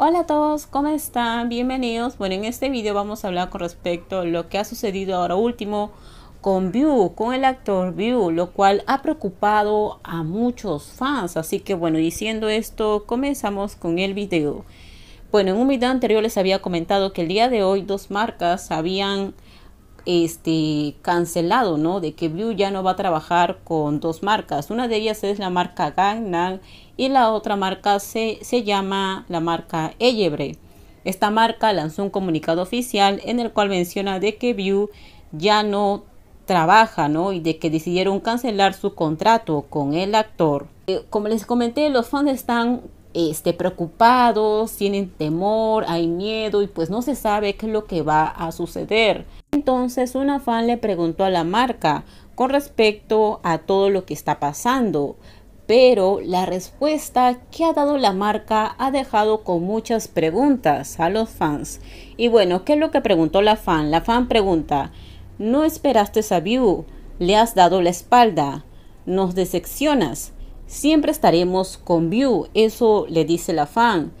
Hola a todos, ¿cómo están? Bienvenidos. Bueno, en este video vamos a hablar con respecto a lo que ha sucedido ahora último con View, con el actor View, lo cual ha preocupado a muchos fans. Así que bueno, diciendo esto, comenzamos con el video. Bueno, en un video anterior les había comentado que el día de hoy dos marcas habían este, cancelado, ¿no? De que Blue ya no va a trabajar con dos marcas. Una de ellas es la marca Gangnam y la otra marca se, se llama la marca Ellebre. Esta marca lanzó un comunicado oficial en el cual menciona de que View ya no trabaja, ¿no? Y de que decidieron cancelar su contrato con el actor. Eh, como les comenté, los fans están este, preocupados, tienen temor, hay miedo y pues no se sabe qué es lo que va a suceder. Entonces una fan le preguntó a la marca con respecto a todo lo que está pasando, pero la respuesta que ha dado la marca ha dejado con muchas preguntas a los fans. Y bueno, ¿qué es lo que preguntó la fan? La fan pregunta, no esperaste a View, le has dado la espalda, nos decepcionas, siempre estaremos con View, eso le dice la fan.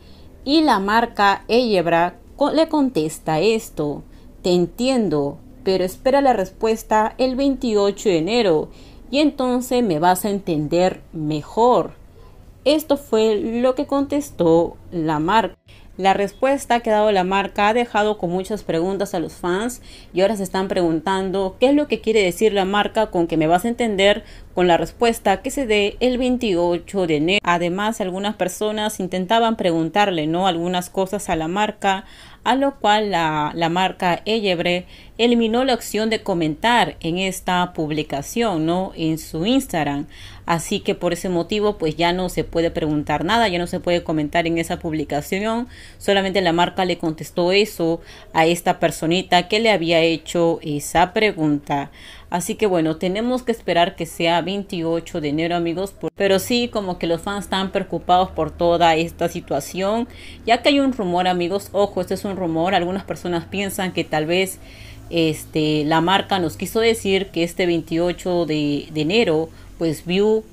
Y la marca Eyebra le contesta esto. Te entiendo, pero espera la respuesta el 28 de enero y entonces me vas a entender mejor. Esto fue lo que contestó la marca. La respuesta que ha dado la marca ha dejado con muchas preguntas a los fans y ahora se están preguntando qué es lo que quiere decir la marca con que me vas a entender con la respuesta que se dé el 28 de enero. Además, algunas personas intentaban preguntarle ¿no? algunas cosas a la marca, a lo cual la, la marca Ellebre eliminó la opción de comentar en esta publicación, ¿no? En su Instagram. Así que por ese motivo, pues ya no se puede preguntar nada, ya no se puede comentar en esa publicación. Solamente la marca le contestó eso a esta personita que le había hecho esa pregunta. Así que bueno, tenemos que esperar que sea 28 de enero amigos. Pero sí, como que los fans están preocupados por toda esta situación. Ya que hay un rumor amigos, ojo, este es un rumor. Algunas personas piensan que tal vez este, la marca nos quiso decir que este 28 de, enero, pues View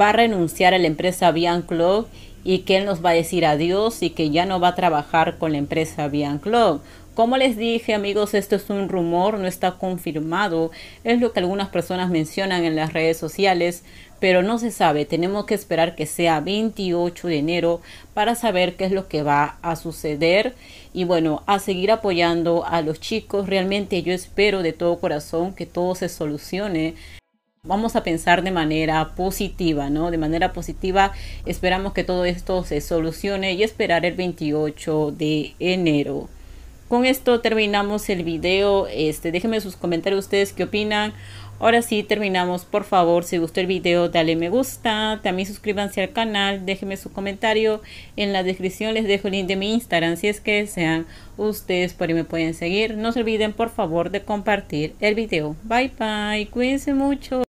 va a renunciar a la empresa club y que él nos va a decir adiós y que ya no va a trabajar con la empresa club como les dije amigos, esto es un rumor, no está confirmado, es lo que algunas personas mencionan en las redes sociales, pero no se sabe, tenemos que esperar que sea 28 de enero para saber qué es lo que va a suceder y bueno, a seguir apoyando a los chicos, realmente yo espero de todo corazón que todo se solucione vamos a pensar de manera positiva, ¿no? De manera positiva esperamos que todo esto se solucione y esperar el 28 de enero. Con esto terminamos el video. Este, déjenme sus comentarios ustedes qué opinan. Ahora sí terminamos. Por favor, si gustó el video, dale me gusta. También suscríbanse al canal. Déjenme su comentario. En la descripción les dejo el link de mi Instagram. Si es que sean ustedes por ahí me pueden seguir. No se olviden, por favor, de compartir el video. Bye bye. Cuídense mucho.